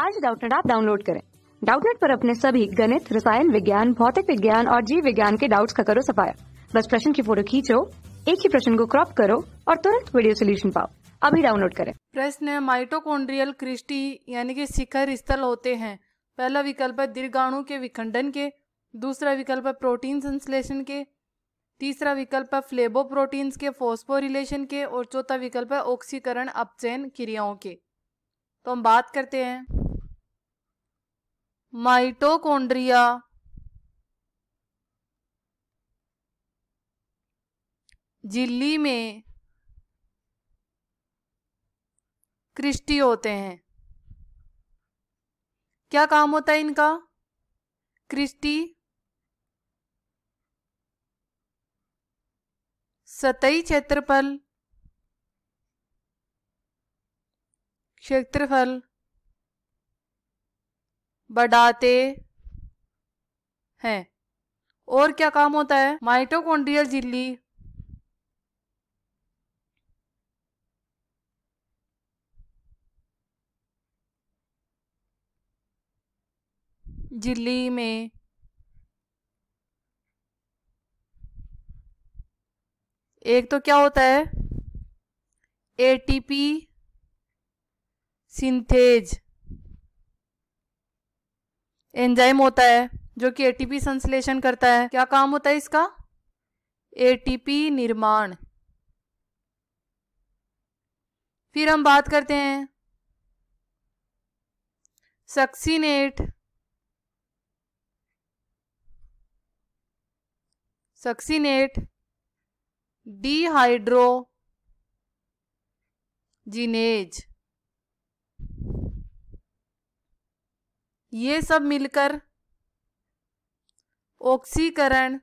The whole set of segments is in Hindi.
आज डाउटनेट आप डाउनलोड करें डाउटनेट पर अपने सभी गणित रसायन विज्ञान भौतिक विज्ञान और जीव विज्ञान के डाउट्स का करो सफाया बस प्रश्न की फोटो खींचो एक ही प्रश्न को क्रॉप करो और तुरंत वीडियो सोल्यूशन पाओ अभी डाउनलोड करें प्रश्न माइटोकॉन्ड्रियल क्रिस्टी यानी कि शिखर स्थल होते हैं पहला विकल्प है दीर्घाणु के विखंडन के दूसरा विकल्प है प्रोटीन संश्लेषण के तीसरा विकल्प है फ्लेबो प्रोटीन्स के फोस्फोरिलेशन के और चौथा विकल्प है ऑक्सीकरण अपचयन क्रियाओं के तो हम बात करते हैं माइटोकोंड्रिया झिल्ली में क्रिस्टी होते हैं क्या काम होता है इनका क्रिस्टी सतही क्षेत्रफल क्षेत्रफल बढ़ाते हैं और क्या काम होता है माइटोकॉन्ड्रियल झिल्ली झिल्ली में एक तो क्या होता है एटीपी सिंथेज एंजाइम होता है जो कि एटीपी संश्लेषण करता है क्या काम होता है इसका एटीपी निर्माण फिर हम बात करते हैं सक्सीनेट सक्सीनेट डीहाइड्रोजिनेज ये सब मिलकर ऑक्सीकरण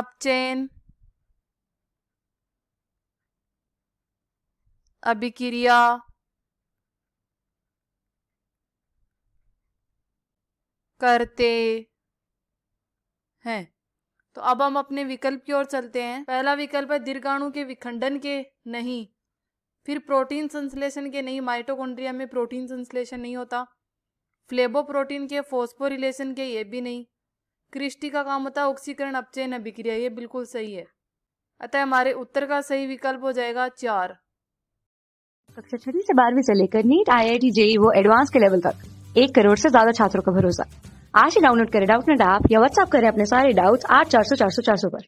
अपचैन अभिक्रिया करते हैं तो अब हम अपने विकल्प की ओर चलते हैं पहला विकल्प है दीर्घाणु के विखंडन के नहीं फिर प्रोटीन संश्लेषण के नहीं माइटोकॉन्ड्रिया में प्रोटीन संश्लेषण नहीं होता फ्लेबो प्रोटीन के फोस्फोरिलेशन के ये भी नहीं क्रिस्टी का काम होता है ऑक्सीकरण अपचयन अभिक्रिया ये बिल्कुल सही है अतः हमारे उत्तर का सही विकल्प हो जाएगा चार कक्षा छठी से बारहवीं से लेकर NEET I I T JEE वो एडवांस के लेवल तक एक करोड़ से ज्यादा छात्रों का भरोसा आज ही डाउनलोड करें डाउट नेट ऐप या व्हाट्सएप करें अपने सारे डाउट्स आठ चार सौ चार सौ चार सौ पर